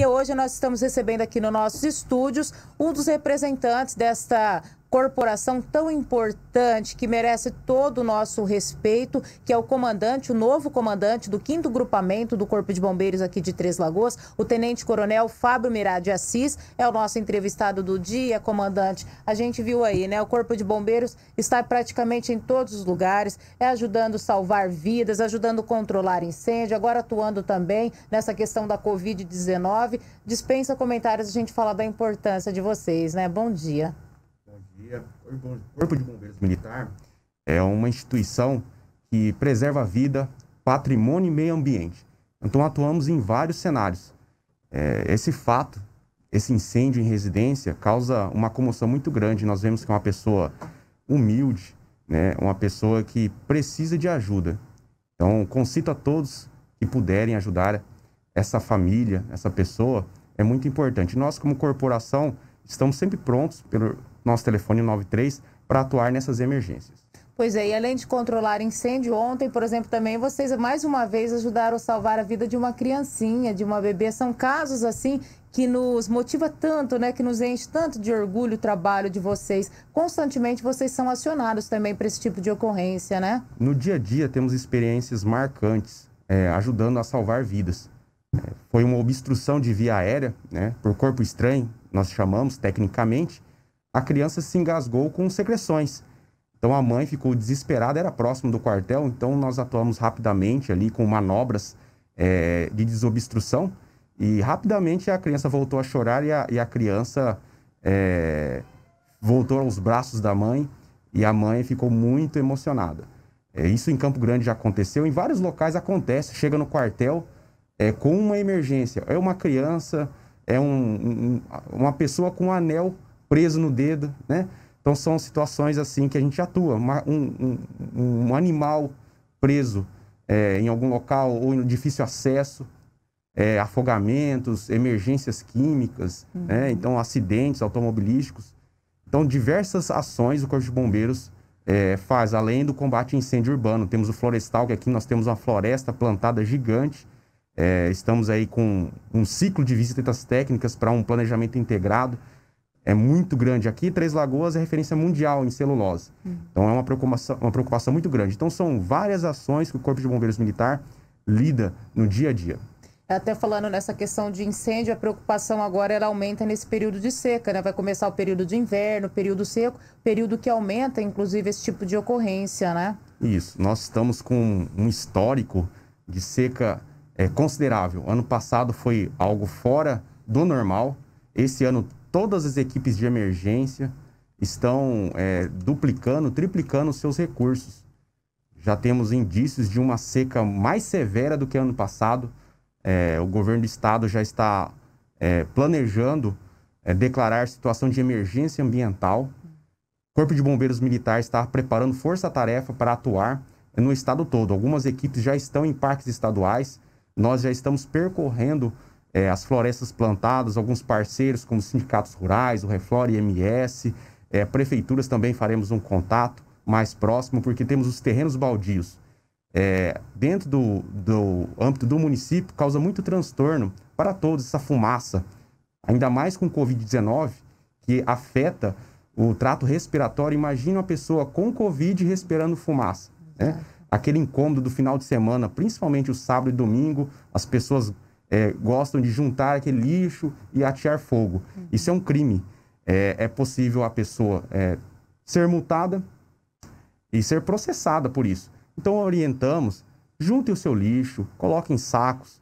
E hoje nós estamos recebendo aqui nos nossos estúdios um dos representantes desta corporação tão importante que merece todo o nosso respeito, que é o comandante, o novo comandante do 5 Grupamento do Corpo de Bombeiros aqui de Três Lagoas, o Tenente Coronel Fábio Mirade Assis, é o nosso entrevistado do dia, comandante. A gente viu aí, né? O Corpo de Bombeiros está praticamente em todos os lugares, é ajudando a salvar vidas, ajudando a controlar incêndio, agora atuando também nessa questão da Covid-19. Dispensa comentários, a gente fala da importância de vocês, né? Bom dia. É o Corpo de Bombeiros Militar é uma instituição que preserva a vida, patrimônio e meio ambiente. Então atuamos em vários cenários. É, esse fato, esse incêndio em residência, causa uma comoção muito grande. Nós vemos que é uma pessoa humilde, né, uma pessoa que precisa de ajuda. Então, concito a todos que puderem ajudar essa família, essa pessoa, é muito importante. Nós, como corporação, estamos sempre prontos pelo, nosso telefone 93 para atuar nessas emergências. Pois é, e além de controlar incêndio, ontem, por exemplo, também vocês mais uma vez ajudaram a salvar a vida de uma criancinha, de uma bebê. São casos assim que nos motiva tanto, né? Que nos enche tanto de orgulho o trabalho de vocês. Constantemente vocês são acionados também para esse tipo de ocorrência, né? No dia a dia temos experiências marcantes, é, ajudando a salvar vidas. É, foi uma obstrução de via aérea, né? Por corpo estranho, nós chamamos tecnicamente a criança se engasgou com secreções. Então a mãe ficou desesperada, era próximo do quartel, então nós atuamos rapidamente ali com manobras é, de desobstrução e rapidamente a criança voltou a chorar e a, e a criança é, voltou aos braços da mãe e a mãe ficou muito emocionada. É, isso em Campo Grande já aconteceu, em vários locais acontece, chega no quartel é, com uma emergência, é uma criança, é um, um, uma pessoa com um anel preso no dedo, né? Então são situações assim que a gente atua. Uma, um, um, um, animal preso é, em algum local ou em difícil acesso, é, afogamentos, emergências químicas, né? uhum. né? então acidentes automobilísticos. Então diversas ações o Corpo de Bombeiros é, faz, além do combate a incêndio urbano. Temos o florestal, que aqui nós temos uma floresta plantada gigante. É, estamos aí com um ciclo de visitas técnicas para um planejamento integrado é muito grande. Aqui, Três Lagoas é referência mundial em celulose. Uhum. Então, é uma preocupação, uma preocupação muito grande. Então, são várias ações que o Corpo de Bombeiros Militar lida no dia a dia. É, até falando nessa questão de incêndio, a preocupação agora ela aumenta nesse período de seca, né? Vai começar o período de inverno, período seco, período que aumenta, inclusive, esse tipo de ocorrência, né? Isso. Nós estamos com um histórico de seca é, considerável. Ano passado foi algo fora do normal. Esse ano todas as equipes de emergência estão é, duplicando, triplicando seus recursos. Já temos indícios de uma seca mais severa do que ano passado. É, o governo do estado já está é, planejando é, declarar situação de emergência ambiental. O Corpo de Bombeiros Militar está preparando força-tarefa para atuar no estado todo. Algumas equipes já estão em parques estaduais. Nós já estamos percorrendo é, as florestas plantadas, alguns parceiros como sindicatos rurais, o Reflore e MS, é, prefeituras também faremos um contato mais próximo, porque temos os terrenos baldios. É, dentro do, do âmbito do município, causa muito transtorno para todos essa fumaça, ainda mais com o Covid-19, que afeta o trato respiratório. Imagina uma pessoa com Covid respirando fumaça. Né? Aquele incômodo do final de semana, principalmente o sábado e domingo, as pessoas é, gostam de juntar aquele lixo e atear fogo. Uhum. Isso é um crime. É, é possível a pessoa é, ser multada e ser processada por isso. Então orientamos, junte o seu lixo, coloque em sacos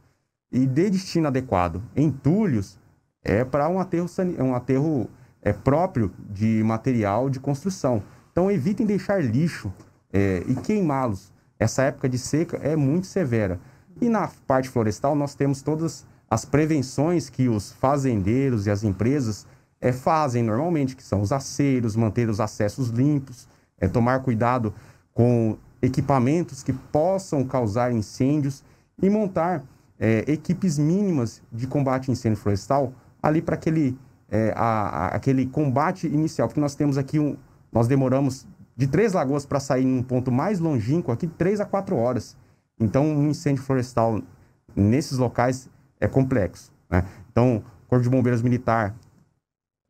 e dê destino adequado. Entulhos é para um aterro, um aterro é, próprio de material de construção. Então evitem deixar lixo é, e queimá-los. Essa época de seca é muito severa. E na parte florestal, nós temos todas as prevenções que os fazendeiros e as empresas é, fazem normalmente, que são os aceiros, manter os acessos limpos, é, tomar cuidado com equipamentos que possam causar incêndios e montar é, equipes mínimas de combate a incêndio florestal ali para aquele, é, a, a, aquele combate inicial. Porque nós temos aqui, um, nós demoramos de Três Lagoas para sair em um ponto mais longínquo aqui, três a quatro horas. Então, um incêndio florestal nesses locais é complexo. Né? Então, o Corpo de Bombeiros Militar,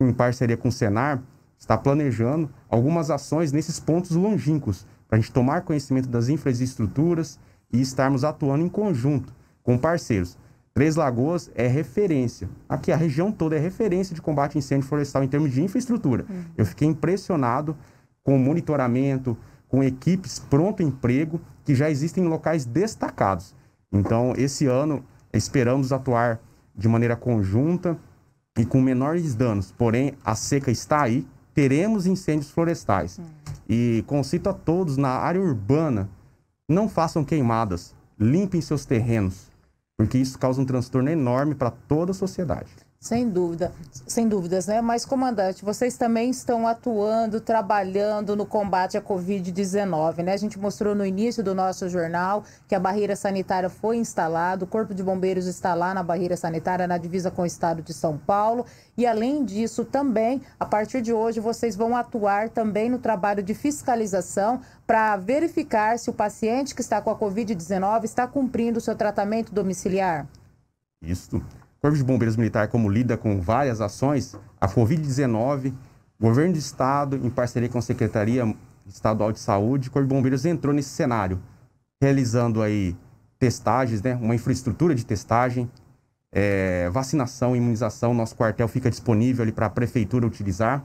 em parceria com o Senar, está planejando algumas ações nesses pontos longínquos, para a gente tomar conhecimento das infraestruturas e estarmos atuando em conjunto com parceiros. Três Lagoas é referência. Aqui, a região toda é referência de combate a incêndio florestal em termos de infraestrutura. Uhum. Eu fiquei impressionado com o monitoramento, com equipes pronto emprego que já existem locais destacados. Então, esse ano, esperamos atuar de maneira conjunta e com menores danos. Porém, a seca está aí, teremos incêndios florestais. E concito a todos na área urbana, não façam queimadas, limpem seus terrenos, porque isso causa um transtorno enorme para toda a sociedade. Sem dúvida, sem dúvidas, né? Mas, comandante, vocês também estão atuando, trabalhando no combate à Covid-19, né? A gente mostrou no início do nosso jornal que a barreira sanitária foi instalada, o Corpo de Bombeiros está lá na barreira sanitária, na divisa com o Estado de São Paulo. E, além disso, também, a partir de hoje, vocês vão atuar também no trabalho de fiscalização para verificar se o paciente que está com a Covid-19 está cumprindo o seu tratamento domiciliar. Isso. Corpo de Bombeiros Militar, como lida com várias ações, a Covid-19, Governo do Estado, em parceria com a Secretaria Estadual de Saúde, Corpo de Bombeiros entrou nesse cenário, realizando aí testagens, né, uma infraestrutura de testagem, é, vacinação, imunização, nosso quartel fica disponível ali para a prefeitura utilizar.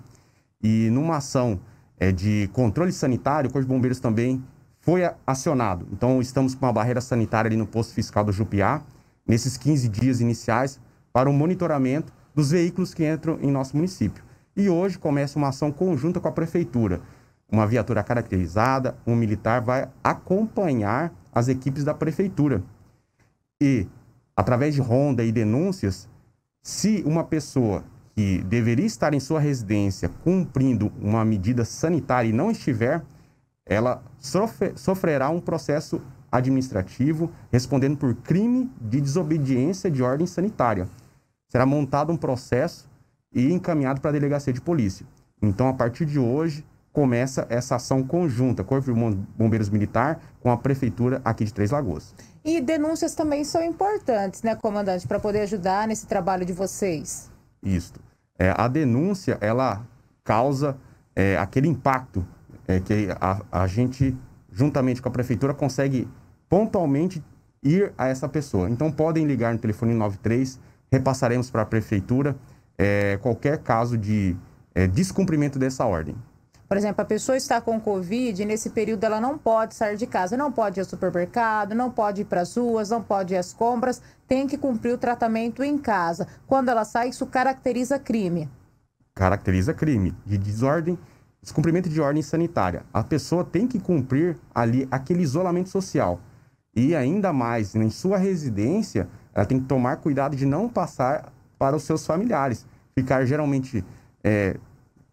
E numa ação é, de controle sanitário, o Corpo de Bombeiros também foi acionado. Então, estamos com uma barreira sanitária ali no posto fiscal do Jupiá. Nesses 15 dias iniciais, para o monitoramento dos veículos que entram em nosso município. E hoje começa uma ação conjunta com a prefeitura. Uma viatura caracterizada, um militar vai acompanhar as equipes da prefeitura. E através de ronda e denúncias, se uma pessoa que deveria estar em sua residência cumprindo uma medida sanitária e não estiver, ela sofrerá um processo administrativo respondendo por crime de desobediência de ordem sanitária será montado um processo e encaminhado para a delegacia de polícia. Então, a partir de hoje, começa essa ação conjunta, Corpo de Bombeiros Militar com a Prefeitura aqui de Três Lagoas. E denúncias também são importantes, né, comandante, para poder ajudar nesse trabalho de vocês. Isso. É, a denúncia, ela causa é, aquele impacto é, que a, a gente, juntamente com a Prefeitura, consegue pontualmente ir a essa pessoa. Então, podem ligar no telefone 93 repassaremos para a prefeitura é, qualquer caso de é, descumprimento dessa ordem. Por exemplo, a pessoa está com Covid e nesse período ela não pode sair de casa, não pode ir ao supermercado, não pode ir para as ruas, não pode ir às compras, tem que cumprir o tratamento em casa. Quando ela sai, isso caracteriza crime. Caracteriza crime de desordem, descumprimento de ordem sanitária. A pessoa tem que cumprir ali aquele isolamento social e ainda mais em sua residência, ela tem que tomar cuidado de não passar para os seus familiares. Ficar geralmente é,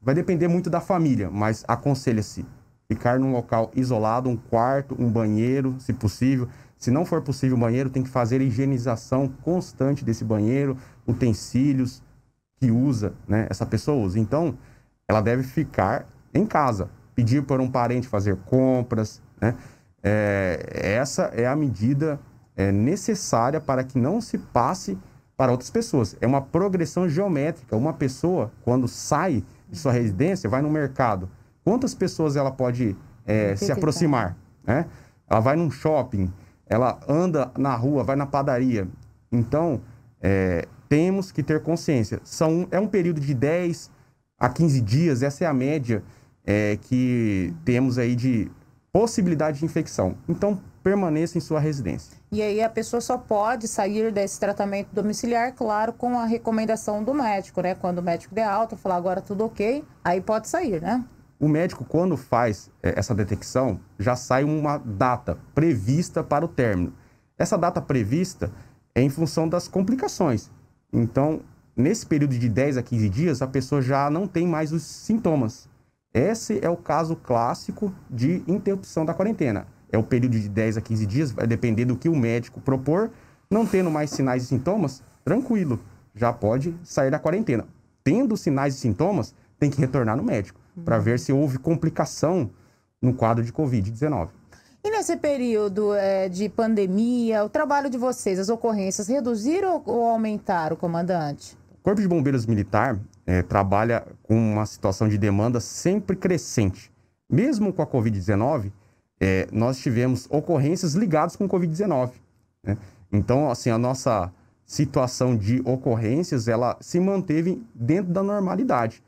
vai depender muito da família, mas aconselha-se ficar num local isolado, um quarto, um banheiro, se possível. Se não for possível o banheiro, tem que fazer a higienização constante desse banheiro, utensílios que usa, né? Essa pessoa usa. Então, ela deve ficar em casa, pedir por um parente fazer compras, né? é, essa é a medida é, necessária para que não se passe para outras pessoas. É uma progressão geométrica. Uma pessoa, quando sai de sua residência, vai no mercado. Quantas pessoas ela pode é, se aproximar? Né? Ela vai num shopping, ela anda na rua, vai na padaria. Então, é, temos que ter consciência. São, é um período de 10 a 15 dias, essa é a média é, que temos aí de possibilidade de infecção. Então, permaneça em sua residência. E aí a pessoa só pode sair desse tratamento domiciliar, claro, com a recomendação do médico, né? Quando o médico der alta, falar agora tudo ok, aí pode sair, né? O médico, quando faz é, essa detecção, já sai uma data prevista para o término. Essa data prevista é em função das complicações. Então, nesse período de 10 a 15 dias, a pessoa já não tem mais os sintomas. Esse é o caso clássico de interrupção da quarentena. É o período de 10 a 15 dias, vai depender do que o médico propor. Não tendo mais sinais e sintomas, tranquilo, já pode sair da quarentena. Tendo sinais e sintomas, tem que retornar no médico uhum. para ver se houve complicação no quadro de Covid-19. E nesse período é, de pandemia, o trabalho de vocês, as ocorrências reduziram ou aumentaram, comandante? Corpo de Bombeiros Militar é, trabalha com uma situação de demanda sempre crescente. Mesmo com a Covid-19, é, eh, nós tivemos ocorrências ligadas com Covid-19. Né? Então, assim, a nossa situação de ocorrências, ela se manteve dentro da normalidade.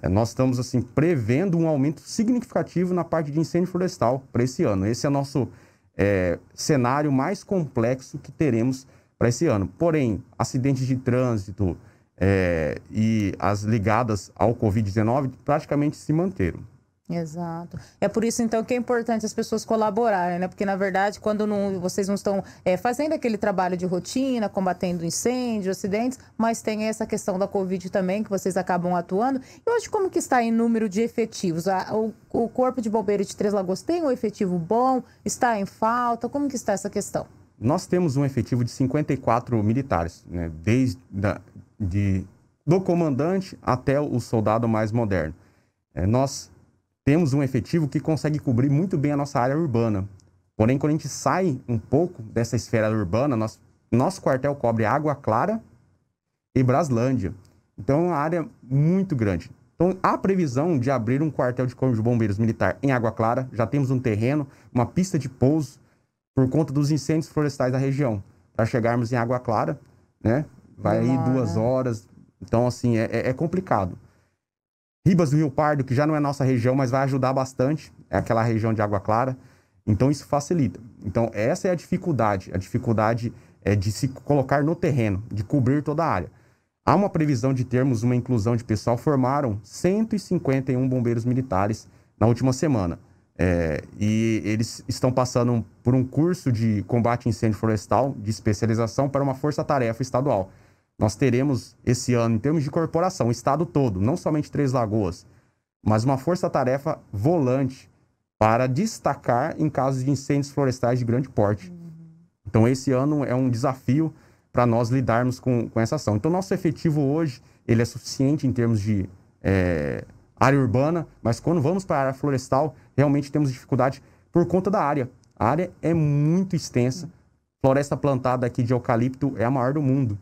É, nós estamos, assim, prevendo um aumento significativo na parte de incêndio florestal para esse ano. Esse é o nosso cenário mais complexo que teremos para esse ano. Porém, acidentes de trânsito, é, e as ligadas ao Covid-19 praticamente se manteram. Exato. É por isso, então, que é importante as pessoas colaborarem, né? Porque, na verdade, quando não, vocês não estão é, fazendo aquele trabalho de rotina, combatendo incêndios, acidentes, mas tem essa questão da Covid também, que vocês acabam atuando. E hoje, como que está em número de efetivos? o, o Corpo de Bombeiros de Três Lagoas tem um efetivo bom? Está em falta? Como que está essa questão? Nós temos um efetivo de 54 militares, né? Desde... Da de, do comandante até o soldado mais moderno. É, nós temos um efetivo que consegue cobrir muito bem a nossa área urbana. Porém, quando a gente sai um pouco dessa esfera urbana, nós, nosso quartel cobre Água Clara e Braslândia. Então, é uma área muito grande. Então, há previsão de abrir um quartel de corpo de bombeiros militar em Água Clara. Já temos um terreno, uma pista de pouso por conta dos incêndios florestais da região. Para chegarmos em Água Clara, né? Vai Demora. aí duas né? horas. Então, assim, é, é, é complicado. Ribas do Rio Pardo, que já não é nossa região, mas vai ajudar bastante. É aquela região de água clara. Então, isso facilita. Então, essa é a dificuldade. A dificuldade é de se colocar no terreno, de cobrir toda a área. Há uma previsão de termos uma inclusão de pessoal. Formaram 151 bombeiros militares na última semana. É, e eles estão passando por um curso de combate a incêndio florestal de especialização para uma força-tarefa estadual. Nós teremos esse ano, em termos de corporação, o estado todo, não somente Três Lagoas, mas uma força-tarefa volante para destacar em casos de incêndios florestais de grande porte. Uhum. Então, esse ano é um desafio para nós lidarmos com, com essa ação. Então, nosso efetivo hoje ele é suficiente em termos de é, área urbana, mas quando vamos para a área florestal, realmente temos dificuldade por conta da área. A área é muito extensa. Floresta plantada aqui de eucalipto é a maior do mundo.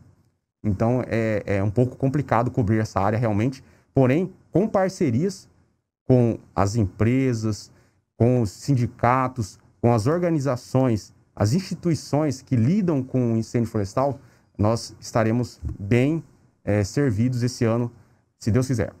Então é, é um pouco complicado cobrir essa área realmente. Porém, com parcerias com as empresas, com os sindicatos, com as organizações, as instituições que lidam com o incêndio florestal, nós estaremos bem é, servidos esse ano, se Deus quiser.